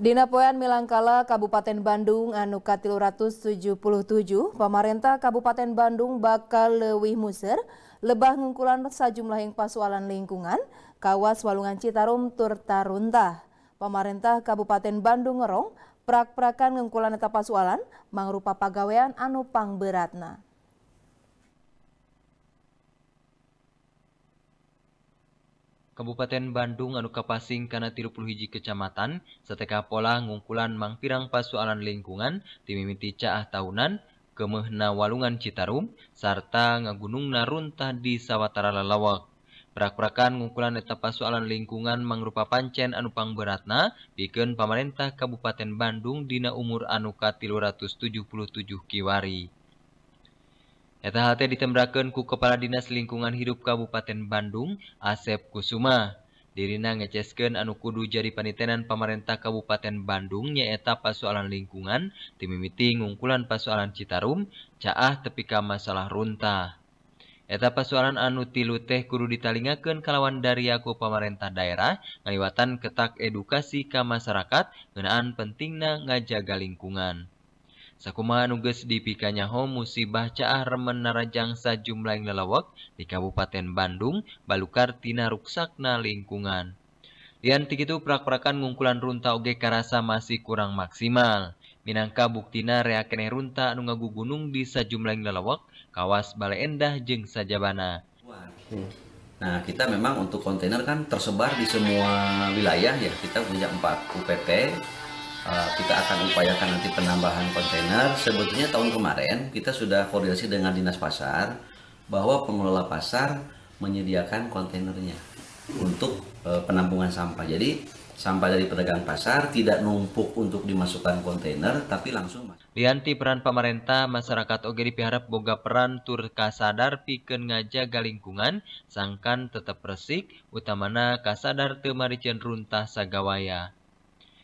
Dina Poyan Milangkala Kabupaten Bandung anu 177 Pemerintah pemerintah Kabupaten Bandung bakal lewih musir lebah ngungkulan sajumlahing pasualan lingkungan kawas walungan Citarum Turta Runtah. Pemerintah Kabupaten Bandung Ngerong prak-prakan ngungkulan etapa pasualan mangrupa pagawean anu pang beratna. ka bubupaten Bandung Anuka Pasing Kan Tiruhiji Kecamatan Seka pola ngungkulan mangmpirang pasuaalan lingkungan timimiti cah tahunan Kemena Walungan Citarum Sarta ngagunung Naruntah di sawwataralawak perprakkan ngungkulan etap pasalan lingkungan mangrupa pancen Anupang beratna pikenun pamerintah Kabupaten Bandung Dina Umuur Anukatilur rat77 Kiwari. etaha ditembraken kupa Dinas Lingkungan Hidup Kabupaten Bandung Asep Kusuma. Dirina ngeceske anu kudu jadi panitennan Pemarentah Kabupaten Bandung nye eta pasalan lingkungan, timimiiti ngngukulan pasalan Crum, caah tepika masalah Runta. Etta pasalan Anu ti lu teh gurudu ditaingken kalawan Daryako pamarentah daerahe ngawatan ketak edukasi ka masyarakat genaan penting na ngajaga lingkungan. Sakuma nuges ho musibah caah remen narajangsa jumlah lelawak di Kabupaten Bandung, balukar tina ruksakna lingkungan. Lian itu prak-prakan ngungkulan runta oge karasa masih kurang maksimal. Minangka buktina reakene runta nunggu ngagu gunung di sajumlah lelawak, kawas Bale Endah jeng Sajabana. Nah, kita memang untuk kontainer kan tersebar di semua wilayah ya. Kita punya 4 UPT. Eh, kita akan upayakan nanti penambahan kontainer. Sebetulnya tahun kemarin kita sudah koordinasi dengan dinas pasar bahwa pengelola pasar menyediakan kontainernya untuk eh, penampungan sampah. Jadi sampah dari pedagang pasar tidak numpuk untuk dimasukkan kontainer tapi langsung masuk. Lianti peran pemerintah masyarakat oge diharap boga peran tur kasadar piken ngajaga lingkungan sangkan tetap resik utamana kasadar temarijen runtah sagawaya